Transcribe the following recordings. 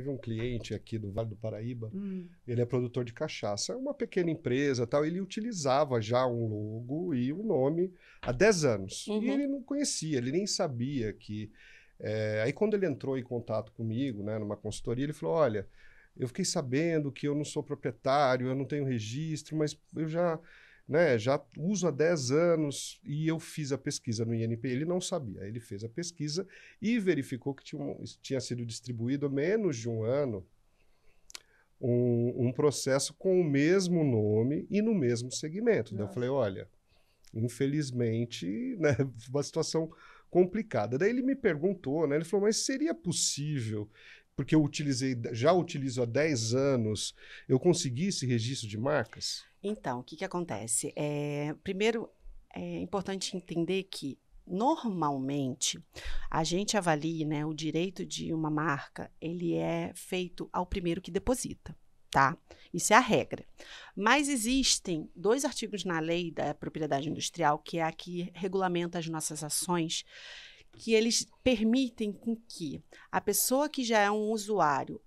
teve um cliente aqui do Vale do Paraíba, hum. ele é produtor de cachaça, é uma pequena empresa tal, ele utilizava já um logo e um nome há 10 anos. Uhum. E ele não conhecia, ele nem sabia que. É, aí quando ele entrou em contato comigo, né, numa consultoria, ele falou: olha, eu fiquei sabendo que eu não sou proprietário, eu não tenho registro, mas eu já né, já uso há 10 anos e eu fiz a pesquisa no INP. Ele não sabia, ele fez a pesquisa e verificou que tinha, tinha sido distribuído há menos de um ano um, um, processo com o mesmo nome e no mesmo segmento. Daí então, eu falei, olha, infelizmente, né, uma situação complicada. Daí ele me perguntou, né, ele falou, mas seria possível porque eu utilizei, já utilizo há 10 anos, eu consegui esse registro de marcas? Então, o que, que acontece? É, primeiro, é importante entender que normalmente a gente avalia né, o direito de uma marca, ele é feito ao primeiro que deposita. Tá? Isso é a regra. Mas existem dois artigos na lei da propriedade industrial, que é a que regulamenta as nossas ações, que eles permitem com que a pessoa que já é um usuário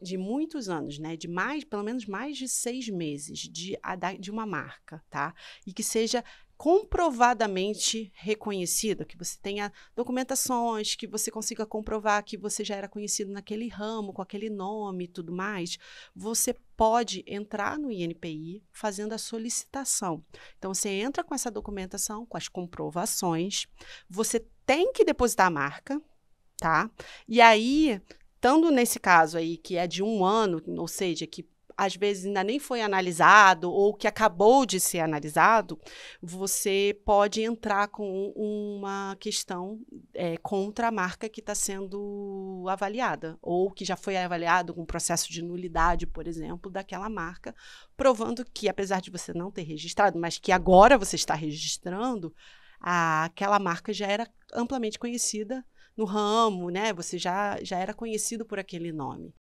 de muitos anos, né, de mais, pelo menos mais de seis meses de, de uma marca, tá? E que seja comprovadamente reconhecido, que você tenha documentações, que você consiga comprovar que você já era conhecido naquele ramo, com aquele nome e tudo mais, você pode entrar no INPI fazendo a solicitação. Então, você entra com essa documentação, com as comprovações, você tem que depositar a marca, tá? E aí, tanto nesse caso aí, que é de um ano, ou seja, que às vezes ainda nem foi analisado ou que acabou de ser analisado, você pode entrar com uma questão é, contra a marca que está sendo avaliada ou que já foi avaliado com processo de nulidade, por exemplo, daquela marca, provando que apesar de você não ter registrado, mas que agora você está registrando, a, aquela marca já era amplamente conhecida no ramo, né? Você já, já era conhecido por aquele nome.